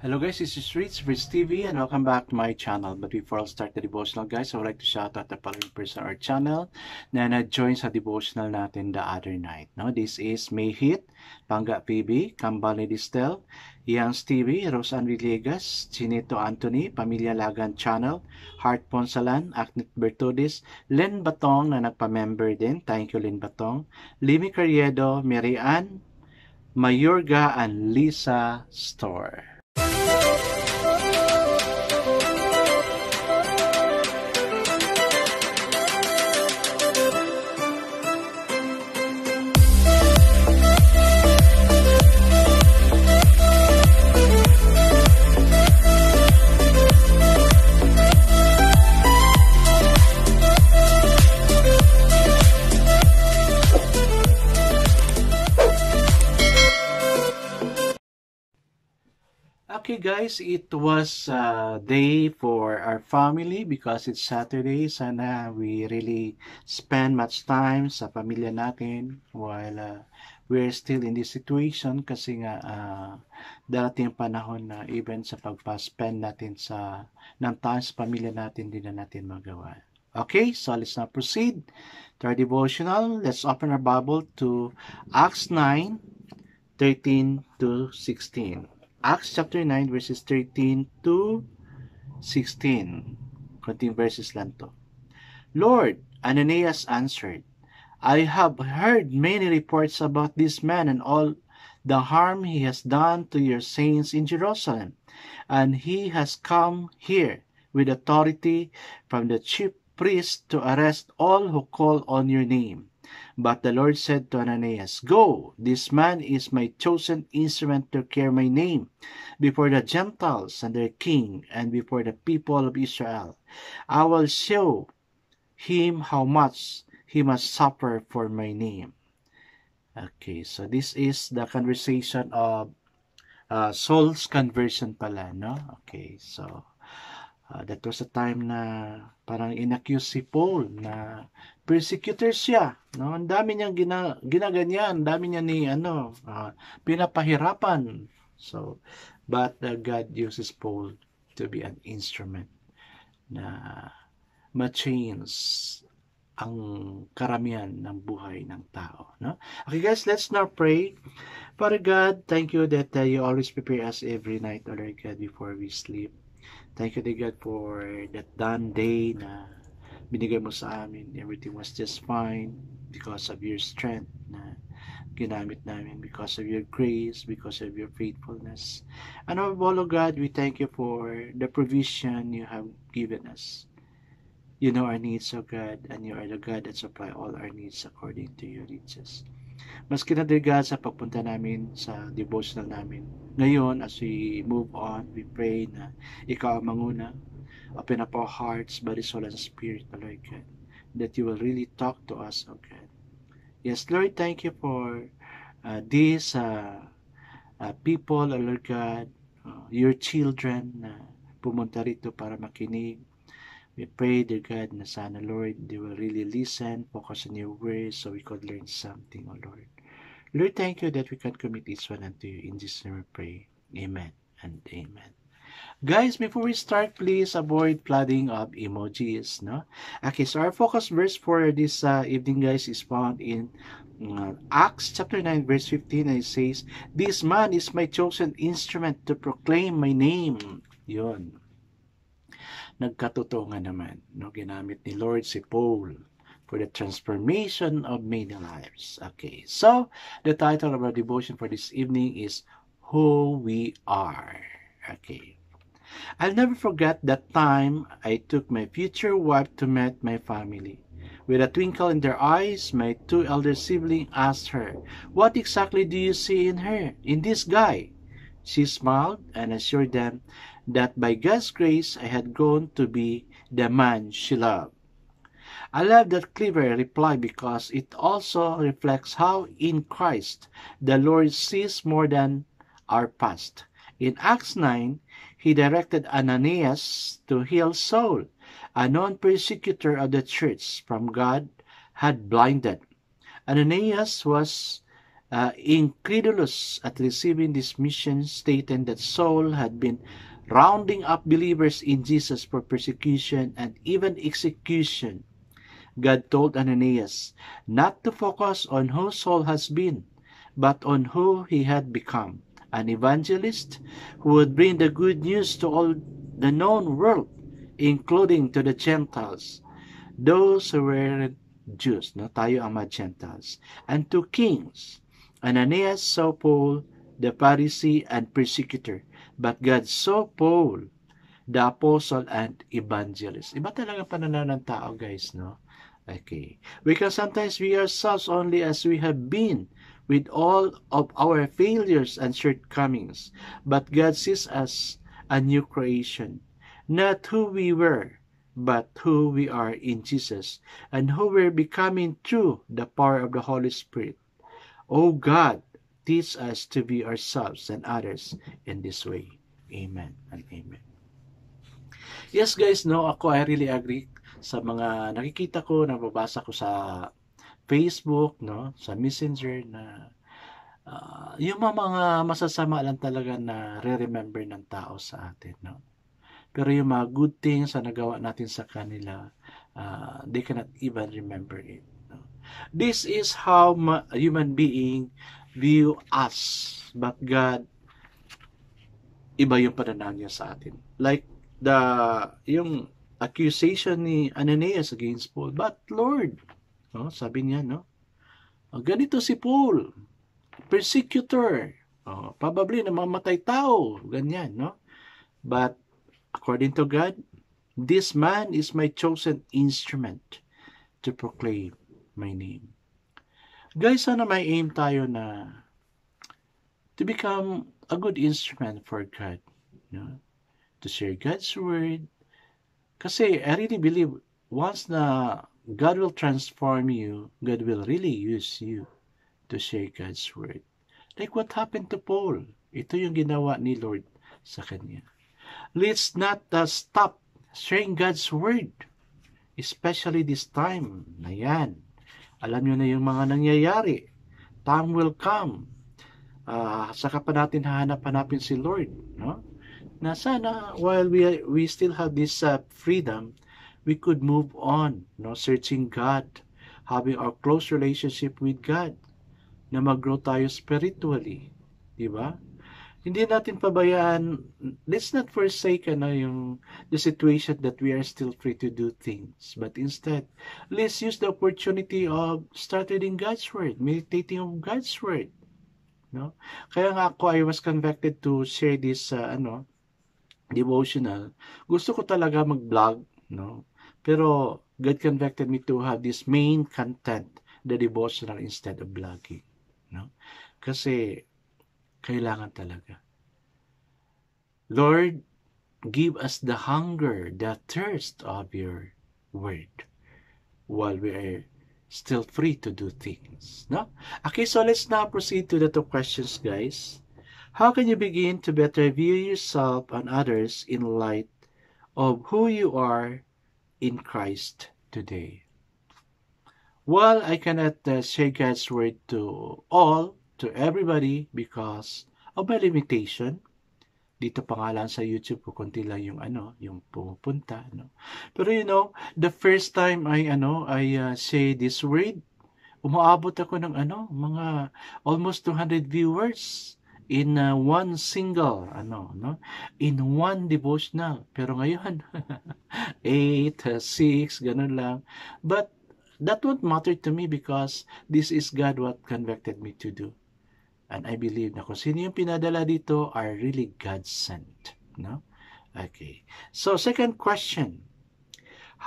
Hello guys, this is Streets Rich TV and welcome back to my channel. But before I start the devotional guys, I would like to shout out the following person or channel na na-join sa devotional natin the other night. No? This is Mayhit, Pangga PB, Kambali Distel, Yang TV, Rosan Villegas, Chinito Anthony, Pamilya Lagan Channel, Heart Ponsalan, Aknit Bertudis, Len Batong na nagpa-member din, thank you Len Batong, Limi Carriedo, Mary Ann, Mayorga, and Lisa Store. Okay guys, it was a uh, day for our family because it's Saturday. Sana we really spend much time sa pamilya natin while uh, we're still in this situation kasi nga uh, darating panahon na even sa pagpa-spend natin sa ng time sa pamilya natin din na natin magawa. Okay, so let's now proceed to our devotional. Let's open our Bible to Acts 9, 13 to 16. Acts chapter 9 verses 13 to 16. Kunting verses lang to. Lord, Ananias answered, I have heard many reports about this man and all the harm he has done to your saints in Jerusalem, and he has come here with authority from the chief priest to arrest all who call on your name. But the Lord said to Ananias, Go, this man is my chosen instrument to carry my name before the Gentiles and their king and before the people of Israel. I will show him how much he must suffer for my name. Okay, so this is the conversation of uh, Saul's conversion pala, no? Okay, so Uh, that was a time na parang inaccuse si Paul na persecutor siya. No? Ang dami niyang gina, ginaganyan, ang dami niya ni ano, uh, pinapahirapan. So, but uh, God uses Paul to be an instrument na ma-change ang karamihan ng buhay ng tao. No? Okay guys, let's now pray. Father God, thank you that uh, you always prepare us every night, Lord God, before we sleep. Thank you, God, for that done day na binigay mo sa amin. Everything was just fine because of your strength na ginamit namin because of your grace, because of your faithfulness. And above all, oh God, we thank you for the provision you have given us. You know our needs, O oh God, and you are the God that supply all our needs according to your riches mas kinadirga sa pagpunta namin sa devotional namin. Ngayon, as we move on, we pray na ikaw ang manguna. Open up our hearts, body, soul, and spirit, O Lord God, that you will really talk to us, O God. Yes, Lord, thank you for uh, these uh, uh, people, O Lord God, uh, your children na uh, pumunta rito para makinig We pray, dear God, na sana, Lord, they will really listen, focus on your word, so we could learn something, O oh Lord. Lord, thank you that we can commit this one unto you. In this name we pray. Amen and amen. Guys, before we start, please avoid flooding of emojis, no? Okay, so our focus verse for this uh, evening, guys, is found in uh, Acts chapter 9, verse 15, and it says, This man is my chosen instrument to proclaim my name. Yun nagkatotoo nga naman. No? Ginamit ni Lord si Paul for the transformation of many lives. Okay, so the title of our devotion for this evening is Who We Are. Okay. I'll never forget that time I took my future wife to meet my family. With a twinkle in their eyes, my two elder siblings asked her, What exactly do you see in her, in this guy? She smiled and assured them that by God's grace I had grown to be the man she loved. I love that clever reply because it also reflects how in Christ the Lord sees more than our past. In Acts 9, he directed Ananias to heal Saul, a known persecutor of the church from God had blinded. Ananias was uh, incredulous at receiving this mission stating that Saul had been rounding up believers in Jesus for persecution and even execution. God told Ananias not to focus on who Saul has been, but on who he had become an evangelist who would bring the good news to all the known world, including to the Gentiles, those who were Jews, no tayo ang mga Gentiles, and to kings. Ananias saw Paul, the Pharisee and persecutor, But God so Paul, the apostle and evangelist. Iba talaga pananaw ng tao, guys, no? Okay. We can sometimes we ourselves only as we have been with all of our failures and shortcomings. But God sees us a new creation, not who we were, but who we are in Jesus and who we're becoming through the power of the Holy Spirit. Oh God, teach us to be ourselves and others in this way. Amen and amen. Yes guys, no, ako I really agree sa mga nakikita ko, nababasa ko sa Facebook, no, sa Messenger na uh, yung mga masasama lang talaga na re-remember ng tao sa atin, no. Pero yung mga good things na nagawa natin sa kanila, uh, they cannot even remember it. No? This is how ma- human being view us, but God, iba yung pananaw niya sa atin. Like the, yung accusation ni Ananias against Paul, but Lord, no, sabi niya, no, ah, ganito si Paul, persecutor, oh, probably namamatay tao, ganyan, no? But according to God, this man is my chosen instrument to proclaim my name. Guys, sana may aim tayo na to become a good instrument for God. You know? To share God's Word. Kasi I really believe once na God will transform you, God will really use you to share God's Word. Like what happened to Paul. Ito yung ginawa ni Lord sa kanya. Let's not uh, stop sharing God's Word. Especially this time na yan alam nyo na yung mga nangyayari. Time will come. Uh, saka pa natin hahanap-hanapin si Lord. No? Na sana while we, we still have this uh, freedom, we could move on, no? searching God, having our close relationship with God, na mag-grow tayo spiritually. Diba? hindi natin pabayaan, let's not forsake ano, yung the situation that we are still free to do things. But instead, let's use the opportunity of studying God's Word, meditating on God's Word. No? Kaya nga ako, I was convicted to share this uh, ano, devotional. Gusto ko talaga mag-vlog. No? Pero God convicted me to have this main content, the devotional instead of blogging. No? Kasi Kailangan talaga. Lord, give us the hunger, the thirst of your word while we are still free to do things. No? Okay, so let's now proceed to the two questions, guys. How can you begin to better view yourself and others in light of who you are in Christ today? Well, I cannot uh, say God's word to all to everybody because of my limitation. Dito pangalan sa YouTube ko, konti lang yung ano, yung pumupunta. No? Pero you know, the first time I, ano, I uh, say this word, umaabot ako ng ano, mga almost 200 viewers in uh, one single ano no in one devotional pero ngayon 8 6 uh, ganun lang but that won't matter to me because this is God what convicted me to do And I believe na kung sino yung pinadala dito are really God sent. No? Okay. So, second question.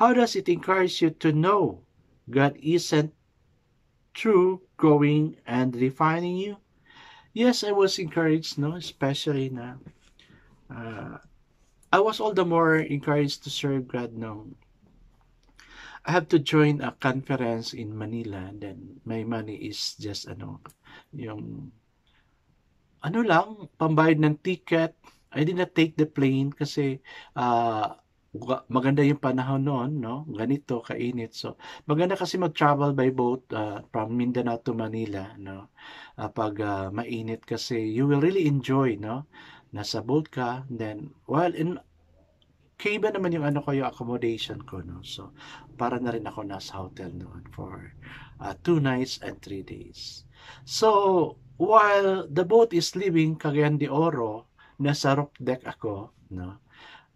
How does it encourage you to know God isn't true, growing and refining you? Yes, I was encouraged, no? Especially na uh, I was all the more encouraged to serve God no. I have to join a conference in Manila and then my money is just ano, yung ano lang, pambayad ng ticket. I did not take the plane kasi uh, maganda yung panahon noon, no? Ganito, kainit. So, maganda kasi mag-travel by boat uh, from Mindanao to Manila, no? Uh, pag uh, mainit kasi, you will really enjoy, no? Nasa boat ka, then, well, in, kaiba naman yung ano ko, yung accommodation ko, no? So, para na rin ako nasa hotel noon for uh, two nights and three days. So, while the boat is leaving Cagayan de Oro, nasa rope deck ako, no?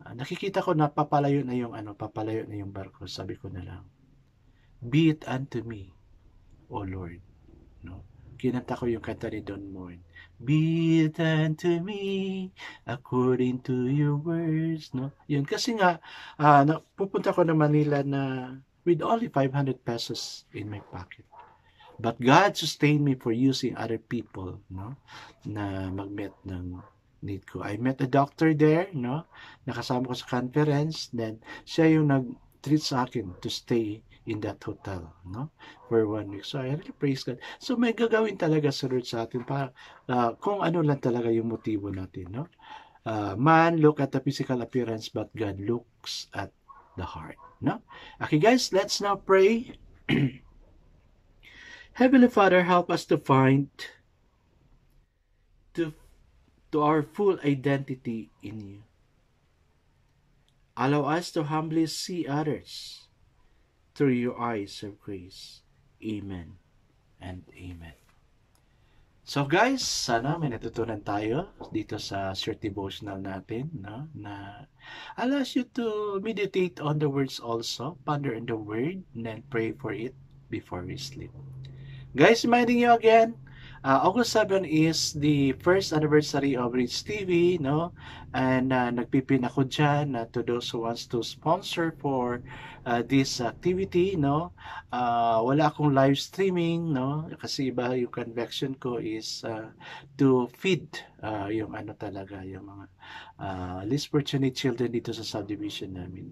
Ah, nakikita ko na papalayo na yung ano, papalayo na yung barko. Sabi ko na lang, "Be it unto me, O Lord." No? Kinanta ko yung kanta ni Don Moen. Be it unto me according to your words, no? Yun kasi nga uh, ah, pupunta ko na Manila na with only 500 pesos in my pocket. But God sustained me for using other people, no? Na magmet ng need ko. I met a doctor there, no? Nakasama ko sa conference. Then, siya yung nag-treat sa akin to stay in that hotel, no? For one week. So, I really praise God. So, may gagawin talaga sa Lord sa atin para uh, kung ano lang talaga yung motibo natin, no? Uh, man look at the physical appearance, but God looks at the heart, no? Okay, guys, let's now pray. Heavenly Father, help us to find to, to our full identity in you. Allow us to humbly see others through your eyes of grace. Amen and Amen. So guys, sana may natutunan tayo dito sa short devotional natin no? na allows you to meditate on the words also, ponder on the word, and then pray for it before we sleep. Guys, reminding you again, uh, August 7 is the first anniversary of Rich TV, no? And uh, nagpipin ako dyan uh, to those who wants to sponsor for uh, this activity, no? Uh, wala akong live streaming, no? Kasi iba yung convection ko is uh, to feed uh, yung ano talaga, yung mga uh, ah, least fortunate children dito sa subdivision namin.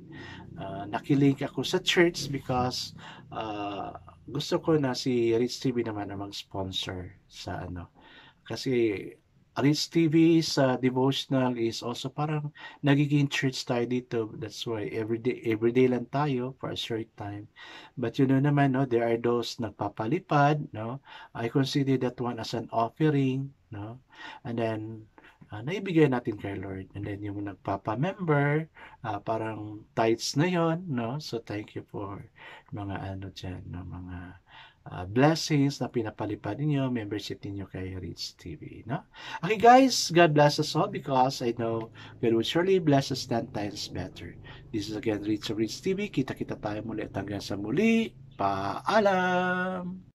Uh, ah, nakilig ako sa church because uh, gusto ko na si Rich TV naman ang mag-sponsor sa ano. Kasi Rich TV sa devotional is also parang nagiging church tayo dito. That's why every day, every day lang tayo for a short time. But you know naman, no, there are those nagpapalipad. No? I consider that one as an offering. No? And then uh, naibigay natin kay Lord. And then yung nagpapa-member, uh, parang tithes na yon no? So thank you for mga ano dyan, no? mga uh, blessings na pinapalipad ninyo, membership ninyo kay Rich TV, no? Okay guys, God bless us all because I know God will surely bless us 10 times better. This is again Rich of Rich TV. Kita-kita tayo muli hanggang sa muli. Paalam!